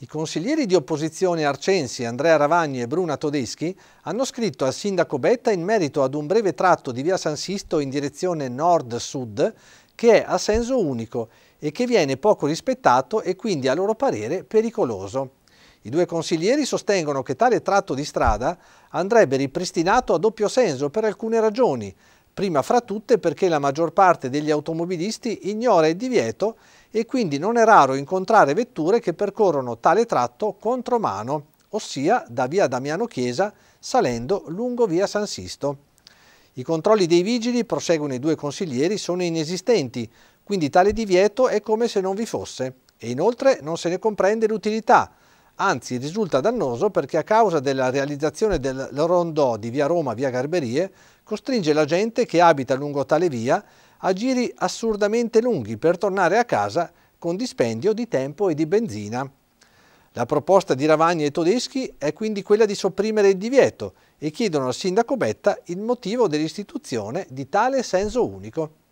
I consiglieri di opposizione arcensi Andrea Ravagni e Bruna Todeschi hanno scritto al sindaco Betta in merito ad un breve tratto di via San Sisto in direzione nord-sud che è a senso unico e che viene poco rispettato e quindi a loro parere pericoloso. I due consiglieri sostengono che tale tratto di strada andrebbe ripristinato a doppio senso per alcune ragioni, prima fra tutte perché la maggior parte degli automobilisti ignora il divieto e quindi non è raro incontrare vetture che percorrono tale tratto contromano, ossia da via Damiano Chiesa salendo lungo via San Sisto. I controlli dei vigili, proseguono i due consiglieri, sono inesistenti, quindi tale divieto è come se non vi fosse e inoltre non se ne comprende l'utilità, anzi risulta dannoso perché a causa della realizzazione del rondò di via Roma via Garberie costringe la gente che abita lungo tale via a giri assurdamente lunghi per tornare a casa con dispendio di tempo e di benzina. La proposta di Ravagna e Tedeschi è quindi quella di sopprimere il divieto e chiedono al sindaco Betta il motivo dell'istituzione di tale senso unico.